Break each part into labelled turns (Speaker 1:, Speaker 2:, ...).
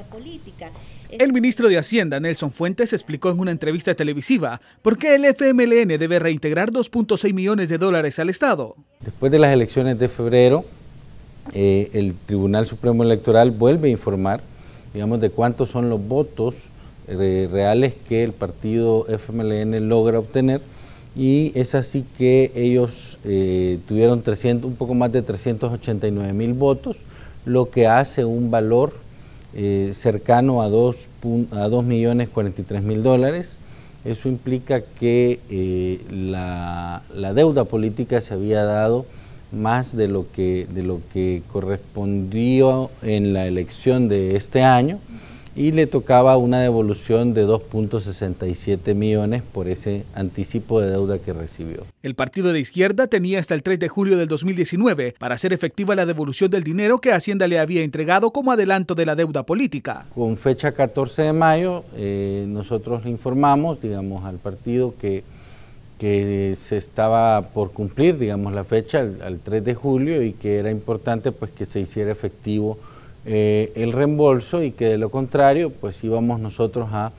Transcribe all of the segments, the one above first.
Speaker 1: política. El ministro de Hacienda, Nelson Fuentes, explicó en una entrevista televisiva por qué el FMLN debe reintegrar 2.6 millones de dólares al Estado.
Speaker 2: Después de las elecciones de febrero, eh, el Tribunal Supremo Electoral vuelve a informar, digamos, de cuántos son los votos eh, reales que el partido FMLN logra obtener. Y es así que ellos eh, tuvieron un poco más de 389 mil votos, lo que hace un valor eh, cercano a 2, a millones dólares. Eso implica que eh, la, deuda política se había dado más de lo que, de lo que correspondió en la elección de este año y le tocaba una devolución de 2.67 millones por ese anticipo de deuda que recibió.
Speaker 1: El partido de izquierda tenía hasta el 3 de julio del 2019 para hacer efectiva la devolución del dinero que Hacienda le había entregado como adelanto de la deuda política.
Speaker 2: Con fecha 14 de mayo eh, nosotros le informamos, digamos, al partido que se estaba por cumplir, digamos, la fecha al, 3 de julio y que era importante pues que se hiciera efectivo eh, el reembolso y que de lo contrario pues íbamos nosotros a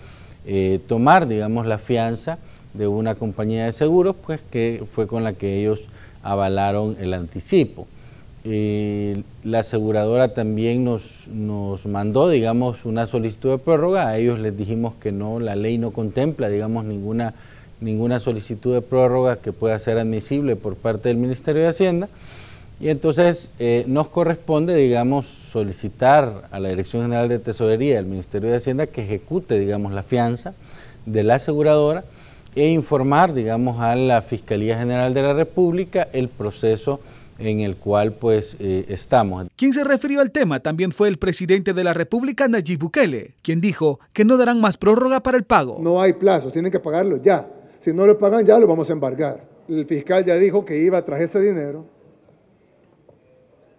Speaker 2: eh, tomar digamos la fianza de una compañía de seguros pues que fue con la que ellos avalaron el anticipo. Eh, la aseguradora también nos, mandó, digamos, una solicitud de prórroga. A ellos les dijimos que no, la ley no contempla, digamos, ninguna, ninguna solicitud de prórroga que pueda ser admisible por parte del Ministerio de Hacienda. Y entonces eh, nos corresponde, digamos, solicitar a la Dirección General de Tesorería del Ministerio de Hacienda que ejecute, digamos, la fianza de la aseguradora e informar, digamos, a la Fiscalía General de la República el proceso en el cual pues eh, estamos. Quien
Speaker 1: se refirió al tema también fue el presidente de la República, Nayib Bukele, quien dijo que no darán más prórroga para el pago.
Speaker 3: No hay plazos, tienen que pagarlo ya. Si no lo pagan ya, lo vamos a embargar. El fiscal ya dijo que iba a traer ese dinero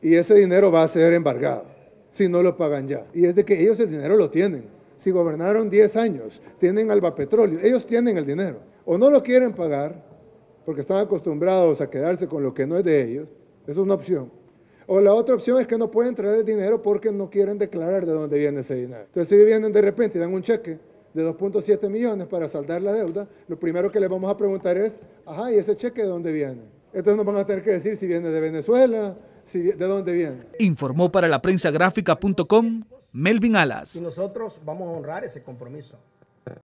Speaker 3: y ese dinero va a ser embargado si no lo pagan ya. Y es de que ellos el dinero lo tienen. Si gobernaron 10 años, tienen Alba Petróleo, ellos tienen el dinero. O no lo quieren pagar porque están acostumbrados a quedarse con lo que no es de ellos. Esa es una opción. O la otra opción es que no pueden traer el dinero porque no quieren declarar de dónde viene ese dinero. Entonces, si vienen de repente y dan un cheque de 2.7 millones para saldar la deuda, lo primero que les vamos a preguntar es, ajá, ¿y ese cheque de dónde viene? Entonces nos van a tener que decir si viene de Venezuela, de dónde viene.
Speaker 1: Informó para la prensa Melvin Alas. Y nosotros vamos a honrar ese compromiso.